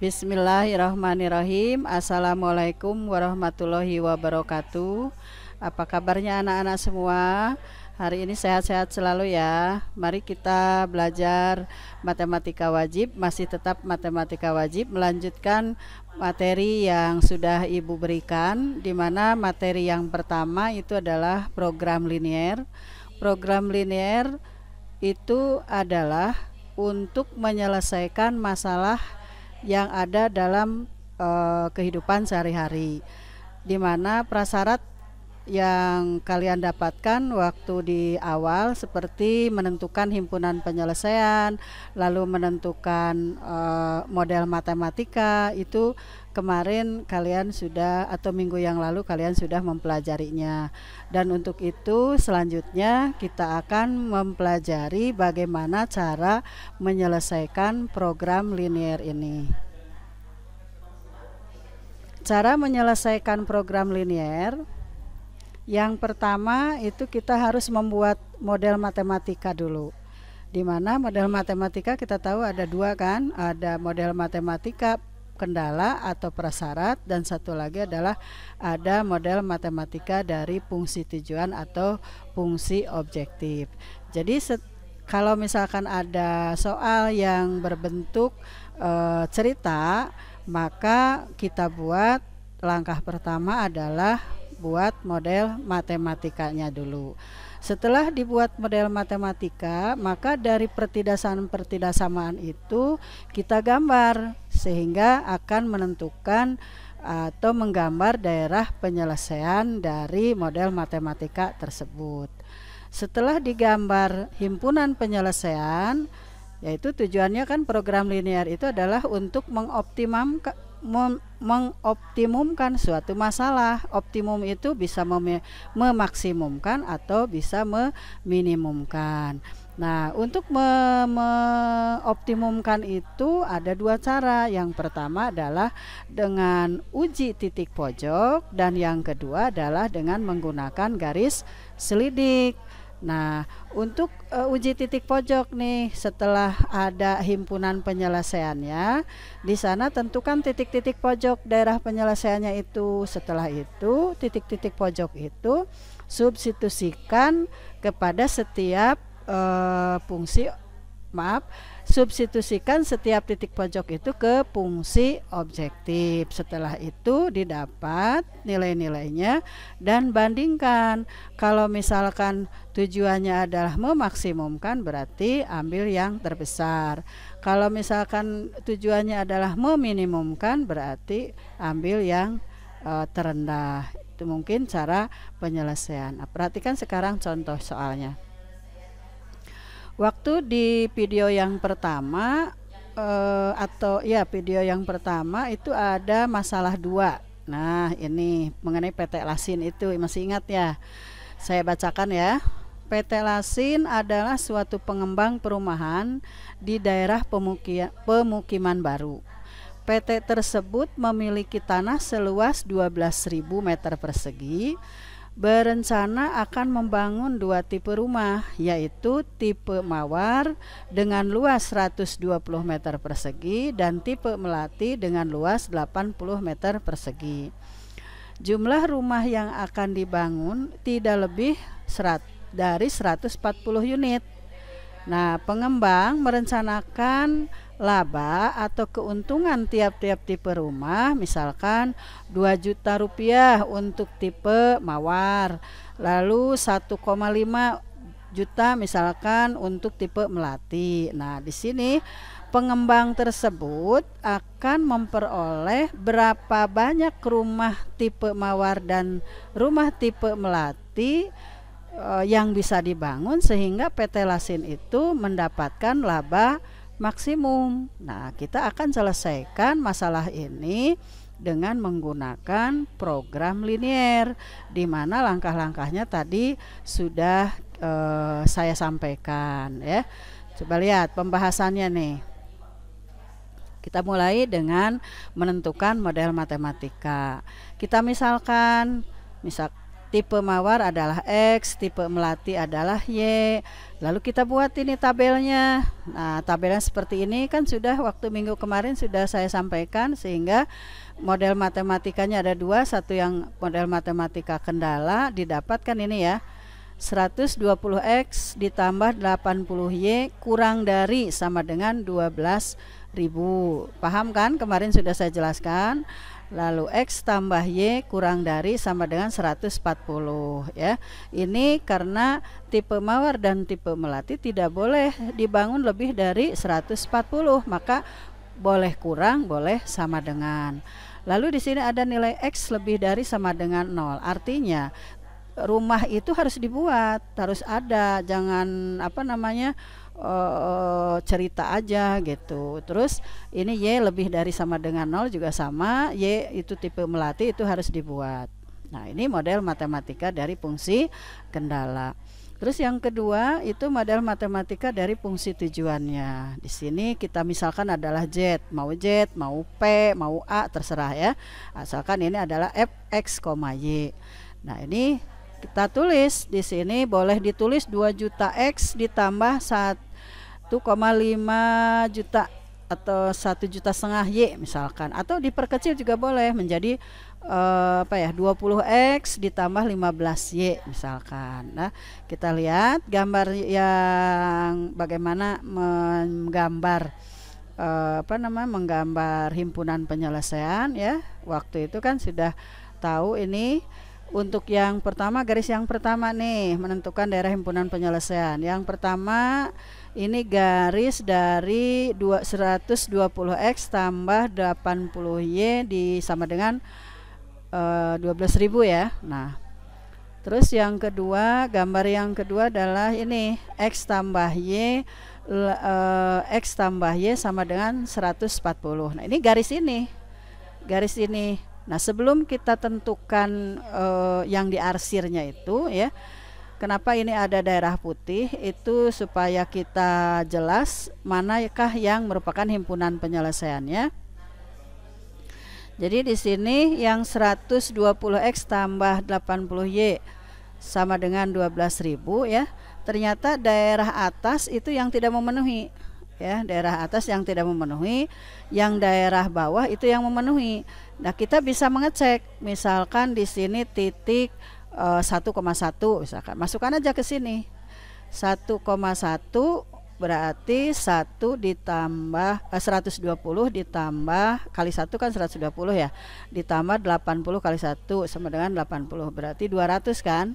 Bismillahirrahmanirrahim Assalamualaikum warahmatullahi wabarakatuh Apa kabarnya anak-anak semua Hari ini sehat-sehat selalu ya Mari kita belajar matematika wajib Masih tetap matematika wajib Melanjutkan materi yang sudah ibu berikan di mana materi yang pertama itu adalah program linier Program linier itu adalah untuk menyelesaikan masalah yang ada dalam uh, kehidupan sehari-hari. Di mana prasyarat yang kalian dapatkan waktu di awal seperti menentukan himpunan penyelesaian, lalu menentukan uh, model matematika itu kemarin kalian sudah atau minggu yang lalu kalian sudah mempelajarinya. Dan untuk itu selanjutnya kita akan mempelajari bagaimana cara menyelesaikan program linear ini. Cara menyelesaikan program linear yang pertama itu kita harus membuat model matematika dulu. Di mana model matematika kita tahu ada dua kan, ada model matematika kendala atau prasyarat dan satu lagi adalah ada model matematika dari fungsi tujuan atau fungsi objektif. Jadi kalau misalkan ada soal yang berbentuk e, cerita, maka kita buat langkah pertama adalah buat model matematikanya dulu. Setelah dibuat model matematika, maka dari pertidasan pertidaksamaan itu kita gambar sehingga akan menentukan eh, atau menggambar daerah penyelesaian dari model matematika tersebut. Setelah digambar himpunan penyelesaian, yaitu tujuannya kan program linear itu adalah untuk mengoptimam mengoptimumkan suatu masalah. Optimum itu bisa memaksimumkan atau bisa meminimumkan. Nah, untuk mengoptimumkan me itu ada dua cara. Yang pertama adalah dengan uji titik pojok dan yang kedua adalah dengan menggunakan garis selidik. Nah, untuk e, uji titik pojok nih setelah ada himpunan penyelesaiannya, di sana tentukan titik-titik pojok daerah penyelesaiannya itu. Setelah itu, titik-titik pojok itu substitusikan kepada setiap uh, fungsi maaf substitusikan setiap titik pojok itu ke fungsi objektif setelah itu didapat nilai-nilainya dan bandingkan kalau misalkan tujuannya adalah memaksimumkan berarti ambil yang terbesar kalau misalkan tujuannya adalah meminimumkan berarti ambil yang e, terendah itu mungkin cara penyelesaian perhatikan sekarang contoh soalnya Waktu di video yang pertama uh, atau ya video yang pertama itu ada masalah dua. Nah ini mengenai PT Lasin itu masih ingat ya? Saya bacakan ya. PT Lasin adalah suatu pengembang perumahan di daerah pemukiman baru. PT tersebut memiliki tanah seluas 12.000 meter persegi berencana akan membangun dua tipe rumah, yaitu tipe Mawar dengan luas 120 meter persegi dan tipe Melati dengan luas 80 meter persegi. Jumlah rumah yang akan dibangun tidak lebih serat dari 140 unit. Nah, pengembang merencanakan laba atau keuntungan tiap-tiap tipe rumah, misalkan 2 juta rupiah untuk tipe mawar, lalu 1,5 juta misalkan untuk tipe melati. Nah, di sini pengembang tersebut akan memperoleh berapa banyak rumah tipe mawar dan rumah tipe melati uh, yang bisa dibangun sehingga PT Lasin itu mendapatkan laba maksimum. Nah, kita akan selesaikan masalah ini dengan menggunakan program linier di mana langkah-langkahnya tadi sudah e, saya sampaikan ya. Coba lihat pembahasannya nih. Kita mulai dengan menentukan model matematika. Kita misalkan misal tipe mawar adalah X, tipe melati adalah Y. Lalu kita buat ini tabelnya. Nah, tabelnya seperti ini kan sudah waktu minggu kemarin sudah saya sampaikan sehingga model matematikanya ada dua, satu yang model matematika kendala didapatkan ini ya. 120x ditambah 80y kurang dari sama dengan 12.000. Paham kan? Kemarin sudah saya jelaskan. Lalu X tambah Y kurang dari sama dengan 140 ya. Ini karena tipe mawar dan tipe melati tidak boleh dibangun lebih dari 140, maka boleh kurang, boleh sama dengan. Lalu di sini ada nilai X lebih dari sama dengan 0. Artinya rumah itu harus dibuat, harus ada, jangan apa namanya uh, cerita aja gitu. Terus ini Y lebih dari sama dengan nol juga sama. Y itu tipe melati itu harus dibuat. Nah ini model matematika dari fungsi kendala. Terus yang kedua itu model matematika dari fungsi tujuannya. Di sini kita misalkan adalah z, mau z, mau p, mau a terserah ya. Asalkan ini adalah fx, y. Nah, ini kita tulis di sini boleh ditulis 2 juta x ditambah 1 1,5 juta atau satu juta setengah y misalkan atau diperkecil juga boleh menjadi uh, apa ya 20 x ditambah 15 y misalkan nah kita lihat gambar yang bagaimana menggambar uh, apa namanya menggambar himpunan penyelesaian ya waktu itu kan sudah tahu ini untuk yang pertama garis yang pertama nih menentukan daerah himpunan penyelesaian yang pertama ini garis dari 120x tambah 80y di sama dengan uh, eh, 12.000 ya Nah terus yang kedua gambar yang kedua adalah ini x tambah y uh, x tambah y sama dengan 140 Nah ini garis ini garis ini Nah sebelum kita tentukan uh, yang diarsirnya itu ya Kenapa ini ada daerah putih? Itu supaya kita jelas manakah yang merupakan himpunan penyelesaiannya. Jadi di sini yang 120x tambah 80y sama dengan 12.000 ya. Ternyata daerah atas itu yang tidak memenuhi ya, daerah atas yang tidak memenuhi, yang daerah bawah itu yang memenuhi. Nah, kita bisa mengecek misalkan di sini titik 1,1 eh, misalkan. Masukkan aja ke sini. 1,1 berarti 1 ditambah eh, 120 ditambah kali 1 kan 120 ya. Ditambah 80 kali 1 sama dengan 80 berarti 200 kan.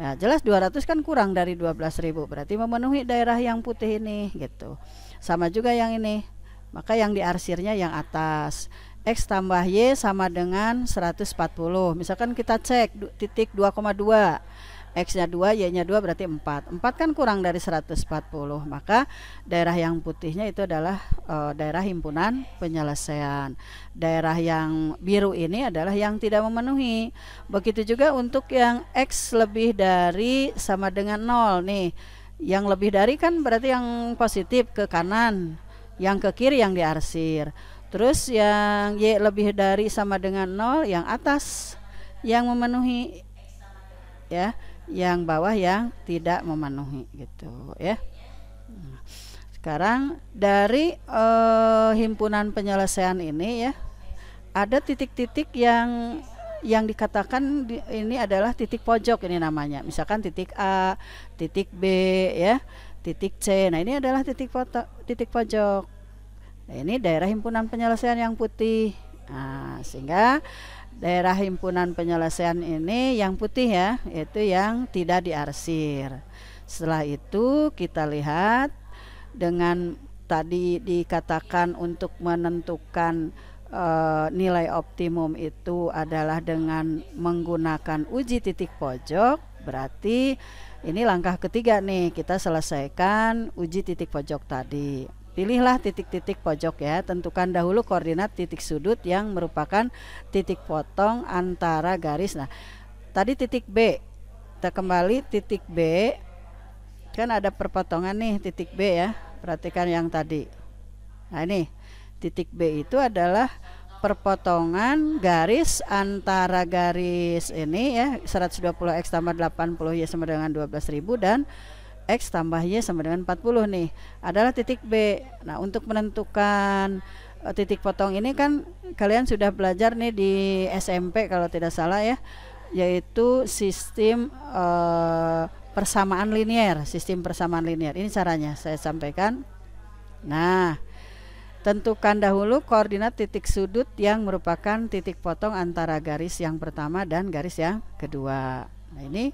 Nah, jelas 200 kan kurang dari 12.000 berarti memenuhi daerah yang putih ini gitu. Sama juga yang ini. Maka yang diarsirnya yang atas. X tambah Y sama dengan 140 misalkan kita cek titik 2,2 X nya 2 Y nya 2 berarti 4 4 kan kurang dari 140 maka daerah yang putihnya itu adalah e, daerah himpunan penyelesaian daerah yang biru ini adalah yang tidak memenuhi begitu juga untuk yang X lebih dari sama dengan 0 nih yang lebih dari kan berarti yang positif ke kanan yang ke kiri yang diarsir Terus yang Y lebih dari sama dengan 0 yang atas yang memenuhi ya, yang bawah yang tidak memenuhi gitu ya. Sekarang dari eh, himpunan penyelesaian ini ya ada titik-titik yang yang dikatakan di, ini adalah titik pojok ini namanya. Misalkan titik A, titik B ya, titik C. Nah, ini adalah titik foto, titik pojok ini daerah himpunan penyelesaian yang putih nah, sehingga daerah himpunan penyelesaian ini yang putih ya itu yang tidak diarsir setelah itu kita lihat dengan tadi dikatakan untuk menentukan e, nilai optimum itu adalah dengan menggunakan uji titik pojok berarti ini langkah ketiga nih kita selesaikan uji titik pojok tadi Pilihlah titik-titik pojok ya, tentukan dahulu koordinat titik sudut yang merupakan titik potong antara garis. Nah, tadi titik B, kita kembali titik B, kan ada perpotongan nih titik B ya, perhatikan yang tadi. Nah ini, titik B itu adalah perpotongan garis antara garis ini ya 120 x tambah 80 y sama dengan 12.000 dan X tambah Y sama dengan 40 nih adalah titik B. Nah, untuk menentukan e, titik potong ini kan kalian sudah belajar nih di SMP kalau tidak salah ya, yaitu sistem uh, persamaan linier, sistem persamaan linier. Ini caranya saya sampaikan. Nah, tentukan dahulu koordinat titik sudut yang merupakan titik potong antara garis yang pertama dan garis yang kedua. Nah, ini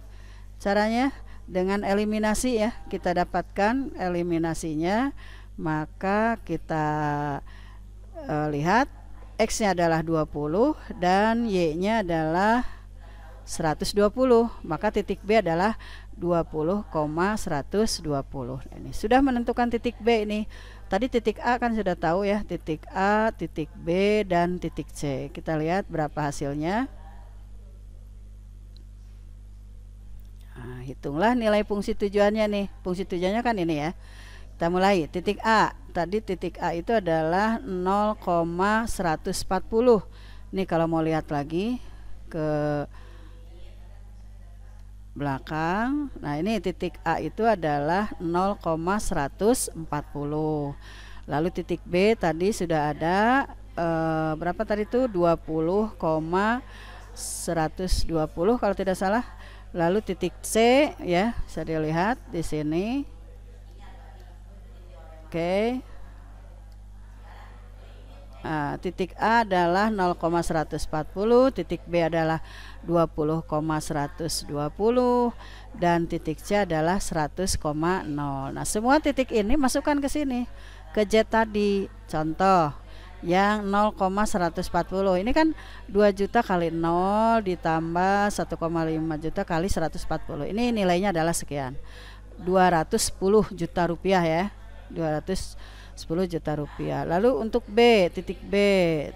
caranya dengan eliminasi ya kita dapatkan eliminasinya maka kita e, lihat X-nya adalah 20 dan Y-nya adalah 120 maka titik B adalah 20,120 ini sudah menentukan titik B ini tadi titik A kan sudah tahu ya titik A titik B dan titik C kita lihat berapa hasilnya hitunglah nilai fungsi tujuannya nih. Fungsi tujuannya kan ini ya. Kita mulai titik A. Tadi titik A itu adalah 0,140. Nih kalau mau lihat lagi ke belakang. Nah, ini titik A itu adalah 0,140. Lalu titik B tadi sudah ada e, berapa tadi itu 20,120 kalau tidak salah. Lalu titik C ya, bisa dilihat di sini. Oke. Okay. Nah, titik A adalah 0,140, titik B adalah 20,120 dan titik C adalah 100,0. Nah, semua titik ini masukkan ke sini ke Z tadi. Contoh yang 0,140. Ini kan 2 juta kali 0 ditambah 1,5 juta kali 140. Ini nilainya adalah sekian. 210 juta rupiah ya. 210 juta rupiah. Lalu untuk B, titik B,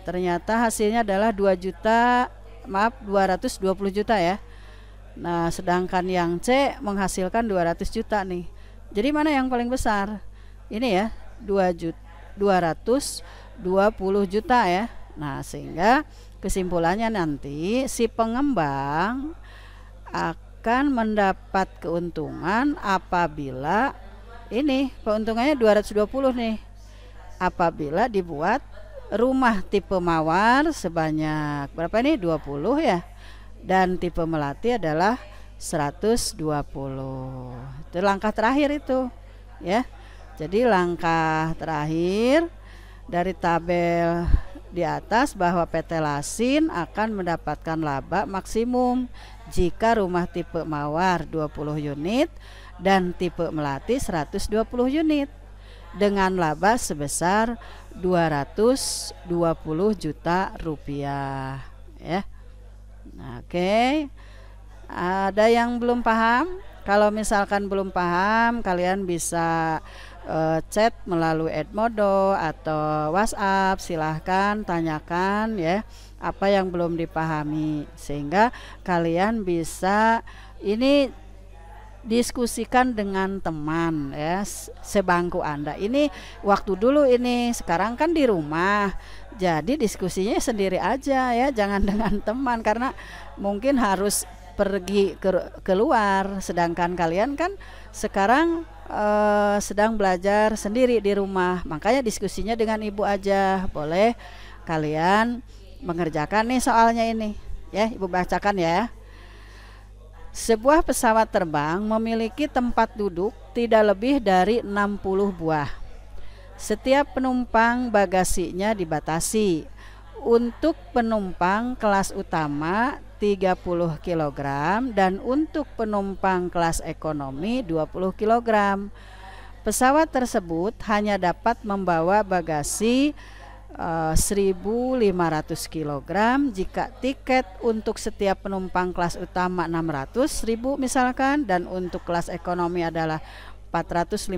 ternyata hasilnya adalah 2 juta maaf 220 juta ya. Nah, sedangkan yang C menghasilkan 200 juta nih. Jadi mana yang paling besar? Ini ya, 2 juta 200 juta 20 juta ya. Nah, sehingga kesimpulannya nanti si pengembang akan mendapat keuntungan apabila ini keuntungannya 220 nih. Apabila dibuat rumah tipe mawar sebanyak berapa ini 20 ya dan tipe melati adalah 120 itu langkah terakhir itu ya jadi langkah terakhir dari tabel di atas bahwa PT Lasin akan mendapatkan laba maksimum jika rumah tipe Mawar 20 unit dan tipe Melati 120 unit dengan laba sebesar 220 juta rupiah ya. Oke. Okay. Ada yang belum paham? Kalau misalkan belum paham, kalian bisa uh, chat melalui Edmodo atau WhatsApp, silahkan tanyakan ya apa yang belum dipahami sehingga kalian bisa ini diskusikan dengan teman ya sebangku Anda. Ini waktu dulu ini sekarang kan di rumah. Jadi diskusinya sendiri aja ya, jangan dengan teman karena mungkin harus pergi ke, keluar sedangkan kalian kan sekarang uh, sedang belajar sendiri di rumah makanya diskusinya dengan ibu aja boleh kalian mengerjakan nih soalnya ini ya ibu bacakan ya sebuah pesawat terbang memiliki tempat duduk tidak lebih dari 60 buah. Setiap penumpang bagasinya dibatasi. Untuk penumpang kelas utama 30 kg dan untuk penumpang kelas ekonomi 20 kg. Pesawat tersebut hanya dapat membawa bagasi eh, 1.500 kg jika tiket untuk setiap penumpang kelas utama 600.000 misalkan dan untuk kelas ekonomi adalah 450.000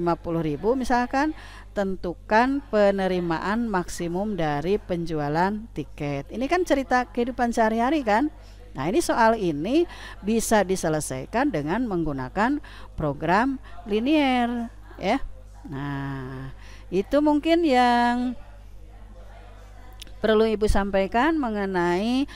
misalkan tentukan penerimaan maksimum dari penjualan tiket. Ini kan cerita kehidupan sehari-hari kan? Nah, ini soal ini bisa diselesaikan dengan menggunakan program linier, ya. Nah, itu mungkin yang perlu Ibu sampaikan mengenai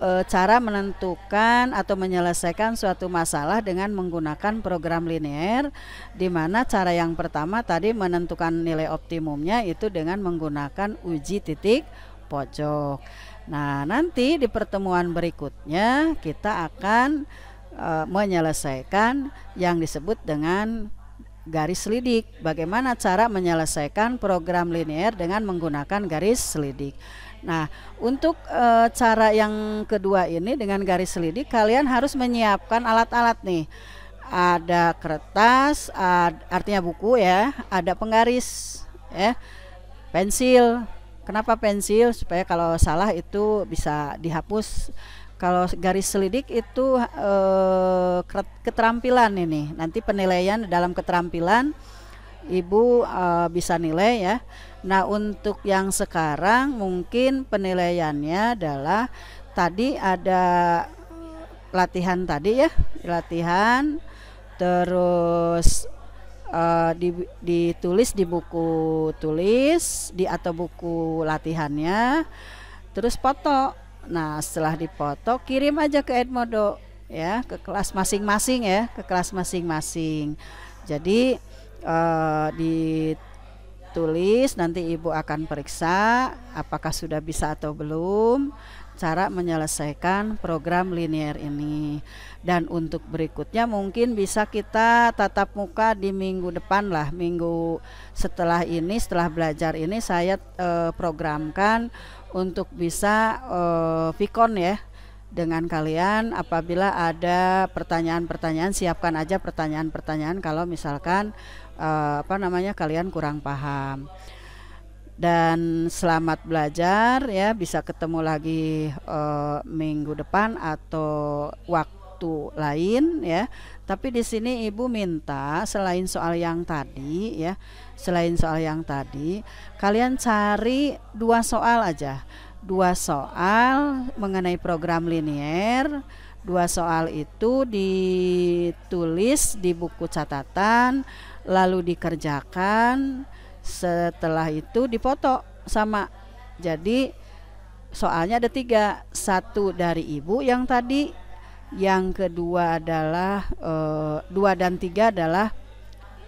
e, cara menentukan atau menyelesaikan suatu masalah dengan menggunakan program linier di mana cara yang pertama tadi menentukan nilai optimumnya itu dengan menggunakan uji titik pojok. Nah, nanti di pertemuan berikutnya kita akan e, menyelesaikan yang disebut dengan garis lidik. Bagaimana cara menyelesaikan program linear dengan menggunakan garis lidik? Nah, untuk e, cara yang kedua ini dengan garis lidik, kalian harus menyiapkan alat-alat nih. Ada kertas, ad, artinya buku ya, ada penggaris ya, pensil, Kenapa pensil? Supaya kalau salah itu bisa dihapus. Kalau garis selidik itu e, keterampilan ini. Nanti penilaian dalam keterampilan ibu e, bisa nilai ya. Nah untuk yang sekarang mungkin penilaiannya adalah tadi ada latihan tadi ya, latihan terus uh, di, ditulis di buku tulis di atau buku latihannya terus foto nah setelah dipoto kirim aja ke Edmodo ya ke kelas masing-masing ya ke kelas masing-masing jadi uh, ditulis nanti ibu akan periksa apakah sudah bisa atau belum cara menyelesaikan program linear ini. Dan untuk berikutnya mungkin bisa kita tatap muka di minggu depan lah, minggu setelah ini setelah belajar ini saya e, programkan untuk bisa e, Vicon ya dengan kalian apabila ada pertanyaan-pertanyaan siapkan aja pertanyaan-pertanyaan kalau misalkan e, apa namanya kalian kurang paham dan selamat belajar ya bisa ketemu lagi uh, minggu depan atau waktu lain ya tapi di sini ibu minta selain soal yang tadi ya selain soal yang tadi kalian cari dua soal aja dua soal mengenai program linier dua soal itu ditulis di buku catatan lalu dikerjakan setelah itu dipoto sama jadi soalnya ada tiga satu dari ibu yang tadi yang kedua adalah e, dua dan tiga adalah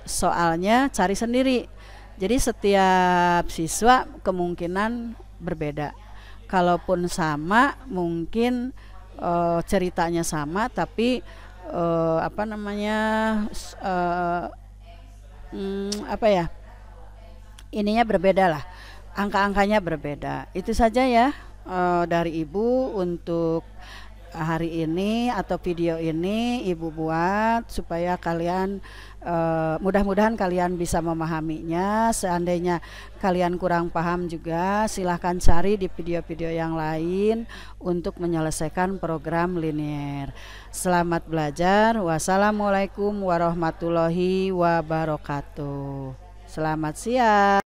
soalnya cari sendiri jadi setiap siswa kemungkinan berbeda kalaupun sama mungkin e, ceritanya sama tapi e, apa namanya e, mm, apa ya ininya berbeda lah, angka-angkanya berbeda. Itu saja ya uh, dari ibu untuk hari ini atau video ini ibu buat supaya kalian uh, mudah-mudahan kalian bisa memahaminya seandainya kalian kurang paham juga silahkan cari di video-video yang lain untuk menyelesaikan program linier selamat belajar wassalamualaikum warahmatullahi wabarakatuh selamat siang